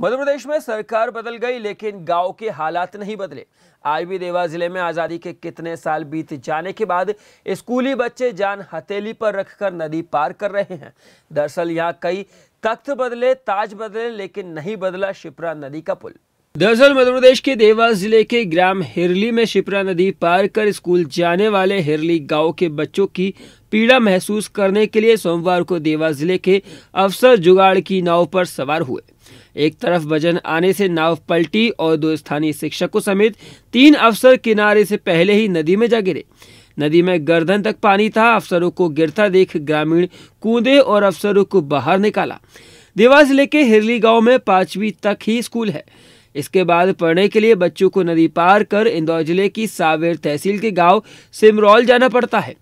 मध्य प्रदेश में सरकार बदल गई लेकिन गांव के हालात नहीं बदले आज भी देवा जिले में आज़ादी के कितने साल बीत जाने के बाद स्कूली बच्चे जान हथेली पर रखकर नदी पार कर रहे हैं दरअसल यहां कई तख्त बदले ताज बदले लेकिन नहीं बदला शिप्रा नदी का पुल दरअसल मध्य प्रदेश के देवास जिले के ग्राम हिरली में शिप्रा नदी पार कर स्कूल जाने वाले हिरली गांव के बच्चों की पीड़ा महसूस करने के लिए सोमवार को देवास जिले के अफसर जुगाड़ की नाव पर सवार हुए एक तरफ वजन आने से नाव पलटी और दो स्थानीय शिक्षकों समेत तीन अफसर किनारे से पहले ही नदी में जा गिरे नदी में गर्दन तक पानी था अफसरों को गिरता देख ग्रामीण कूदे और अफसरों को बाहर निकाला देवास जिले के हिरली गांव में पांचवी तक ही स्कूल है इसके बाद पढ़ने के लिए बच्चों को नदी पार कर इंदौर जिले की सावेर तहसील के गांव सिमरौल जाना पड़ता है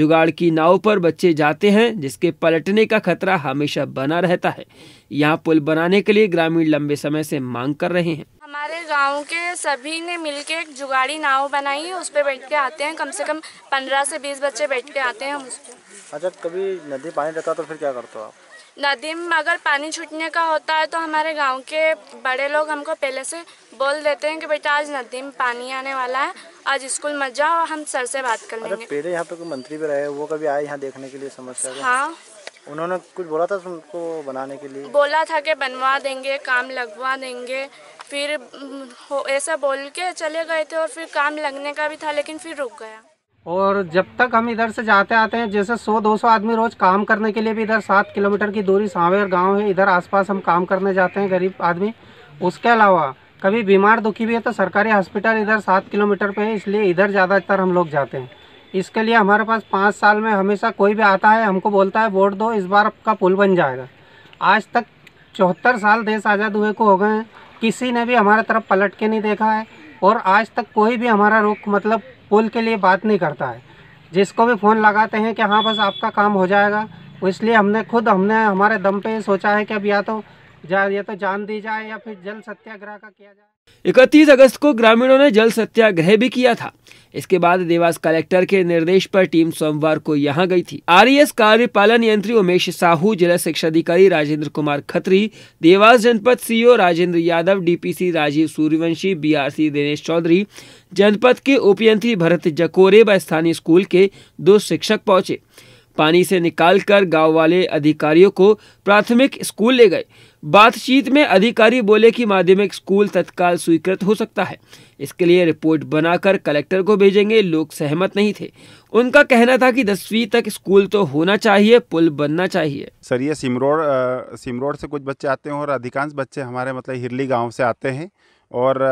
जुगाड़ की नाव पर बच्चे जाते हैं जिसके पलटने का खतरा हमेशा बना रहता है यहाँ पुल बनाने के लिए ग्रामीण लंबे समय से मांग कर रहे हैं हमारे गांव के सभी ने मिलके एक जुगाड़ी नाव बनाई है उस पर बैठ के आते हैं कम से कम पंद्रह से बीस बच्चे बैठ के आते हैं हम उस पर अच्छा कभी नदी पानी रहता तो फिर क्या करते हो आप नदी में अगर पानी छूटने का होता है तो हमारे गांव के बड़े लोग हमको पहले से बोल देते हैं कि बेटा आज नदी में पानी आने वाला है आज स्कूल मत जाओ हम सर से बात कर अच्छा, लेंगे पहले यहाँ पे कोई मंत्री भी रहे वो कभी आए यहाँ देखने के लिए समस्या हाँ उन्होंने कुछ बोला था उनको बनाने के लिए बोला था कि बनवा देंगे काम लगवा देंगे फिर हम्म, ऐसा बोल के चले गए थे और फिर काम लगने का भी था लेकिन फिर रुक गया और जब तक हम इधर से जाते आते हैं जैसे 100-200 आदमी रोज़ काम करने के लिए भी इधर सात किलोमीटर की दूरी सांवेर गांव है इधर आसपास हम काम करने जाते हैं गरीब आदमी उसके अलावा कभी बीमार दुखी भी है तो सरकारी हॉस्पिटल इधर सात किलोमीटर पे है इसलिए इधर ज़्यादातर हम लोग जाते हैं इसके लिए हमारे पास पाँच साल में हमेशा कोई भी आता है हमको बोलता है वोट दो इस बार आपका पुल बन जाएगा आज तक चौहत्तर साल देश आज़ाद हुए को हो गए हैं किसी ने भी हमारा तरफ पलट के नहीं देखा है और आज तक कोई भी हमारा रुख मतलब पुल के लिए बात नहीं करता है जिसको भी फ़ोन लगाते हैं कि हाँ बस आपका काम हो जाएगा इसलिए हमने खुद हमने हमारे दम पे सोचा है कि अब या तो जा या तो जान दी जाए या फिर जल सत्याग्रह का किया जाए इकतीस अगस्त को ग्रामीणों ने जल सत्याग्रह भी किया था इसके बाद देवास कलेक्टर के निर्देश पर टीम सोमवार को यहां गई थी आरईएस कार्यपालन यंत्री उमेश साहू जिला शिक्षा अधिकारी राजेंद्र कुमार खत्री देवास जनपद CEO Rajendra Yadav DPC Rajeev Suryavanshi BRC Dinesh Chaudhary जनपद के उपयंत्री भरत जकोरे व स्थानीय स्कूल के दो शिक्षक पहुंचे पानी से निकालकर गांव वाले अधिकारियों को प्राथमिक स्कूल ले गए बातचीत में अधिकारी बोले कि माध्यमिक स्कूल तत्काल स्वीकृत हो सकता है इसके लिए रिपोर्ट बनाकर कलेक्टर को भेजेंगे लोग सहमत नहीं थे उनका कहना था कि दसवीं तक स्कूल तो होना चाहिए पुल बनना चाहिए सर ये सिमरोड सिमरोड से कुछ बच्चे आते हैं और अधिकांश बच्चे हमारे मतलब हिरली गाँव से आते हैं और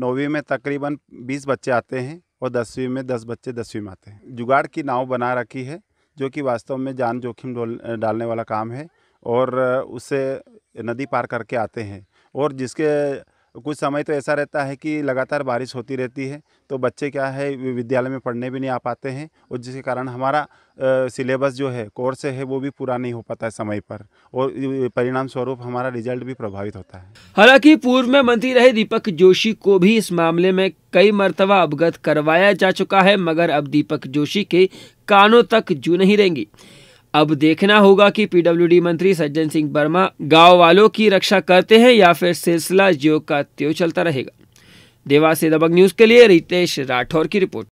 नौवीं में तकरीबन बीस बच्चे आते हैं और दसवीं में दस बच्चे दसवीं में आते हैं जुगाड़ की नाव बना रखी है जो कि वास्तव में जान जोखिम डालने वाला काम है और उससे नदी पार करके आते हैं और जिसके कुछ समय तो ऐसा रहता है कि लगातार बारिश होती रहती है तो बच्चे क्या है विद्यालय में पढ़ने भी नहीं आ पाते हैं और जिसके कारण हमारा सिलेबस जो है कोर्स है वो भी पूरा नहीं हो पाता है समय पर और परिणाम स्वरूप हमारा रिजल्ट भी प्रभावित होता है हालांकि पूर्व में मंत्री रहे दीपक जोशी को भी इस मामले में कई मरतबा अवगत करवाया जा चुका है मगर अब दीपक जोशी के कानों तक जू नहीं रहेंगी अब देखना होगा कि पीडब्ल्यूडी मंत्री सज्जन सिंह वर्मा गांव वालों की रक्षा करते हैं या फिर सिलसिला ज्यो का त्यो चलता रहेगा देवा से दबंग न्यूज के लिए रितेश राठौर की रिपोर्ट